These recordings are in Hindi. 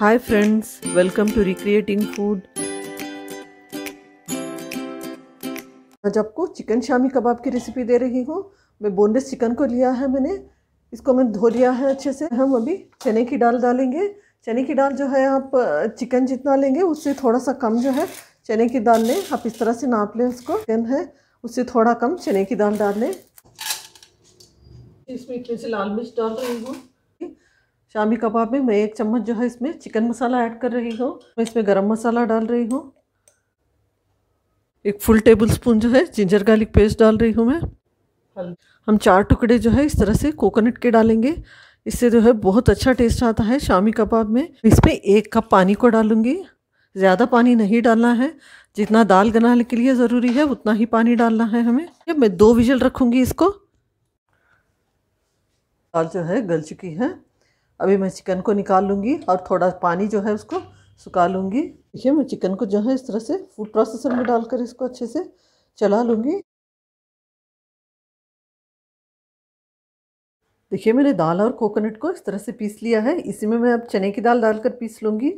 hi friends welcome to recreating food आज आपको चिकन शामी कबाब की रेसिपी दे रही हूँ मैं बोनलेस चिकन को लिया है मैंने इसको मैं धो लिया है अच्छे से हम अभी चने की दाल डालेंगे चने की दाल जो है आप चिकन जितना लेंगे उससे थोड़ा सा कम जो है चने की दाल लें आप इस तरह से नाप लें उसको चिकन है उससे थोड़ा कम चने की दाल डाल लें इसमें इतने से लाल मिर्च डाल रही हूँ शामी कबाब में मैं एक चम्मच जो है इसमें चिकन मसाला ऐड कर रही हूँ मैं इसमें गरम मसाला डाल रही हूँ एक फुल टेबल स्पून जो है जिंजर गार्लिक पेस्ट डाल रही हूँ मैं हम चार टुकड़े जो है इस तरह से कोकोनट के डालेंगे इससे जो है बहुत अच्छा टेस्ट आता है शामी कबाब में इसमें एक कप पानी को डालूंगी ज़्यादा पानी नहीं डालना है जितना दाल गनाने के लिए ज़रूरी है उतना ही पानी डालना है हमें मैं दो विजल रखूँगी इसको दाल जो है गल चुकी है अभी मैं चिकन को निकाल लूँगी और थोड़ा पानी जो है उसको सुखा लूँगी देखिए मैं चिकन को जो है इस तरह से फूड प्रोसेसर में डालकर इसको अच्छे से चला लूँगी देखिए मैंने दाल और कोकोनट को इस तरह से पीस लिया है इसी में मैं अब चने की दाल डालकर पीस लूँगी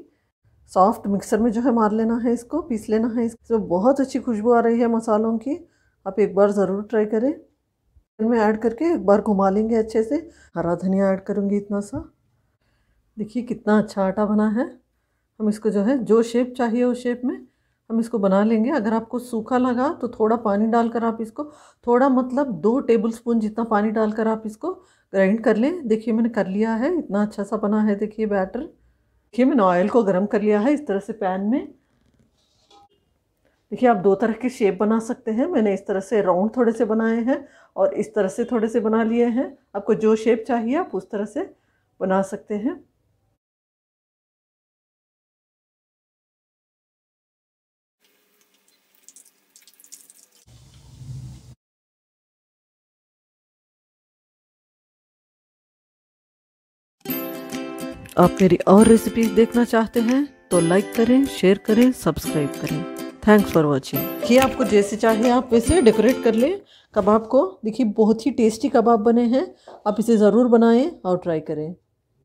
सॉफ्ट मिक्सर में जो है मार लेना है इसको पीस लेना है इसको बहुत अच्छी खुशबू आ रही है मसालों की आप एक बार ज़रूर ट्राई करें में ऐड करके एक बार घुमा लेंगे अच्छे से हरा धनिया ऐड करूँगी इतना सा देखिए कितना अच्छा आटा बना है हम इसको जो है जो शेप चाहिए उस शेप में हम इसको बना लेंगे अगर आपको सूखा लगा तो थोड़ा पानी डालकर आप इसको थोड़ा मतलब दो टेबल स्पून जितना पानी डालकर आप इसको ग्राइंड कर लें देखिए मैंने कर लिया है इतना अच्छा सा बना है देखिए बैटर देखिए मैंने ऑयल को गर्म कर लिया है इस तरह से पैन में देखिए आप दो तरह के शेप बना सकते हैं मैंने इस तरह से राउंड थोड़े से बनाए हैं और इस तरह से थोड़े से बना लिए हैं आपको जो शेप चाहिए आप उस तरह से बना सकते हैं आप मेरी और रेसिपीज देखना चाहते हैं तो लाइक करें शेयर करें सब्सक्राइब करें थैंक्स फॉर वॉचिंग ये आपको जैसे चाहे आप वैसे डेकोरेट कर लें कबाब को देखिए बहुत ही टेस्टी कबाब बने हैं आप इसे ज़रूर बनाएं और ट्राई करें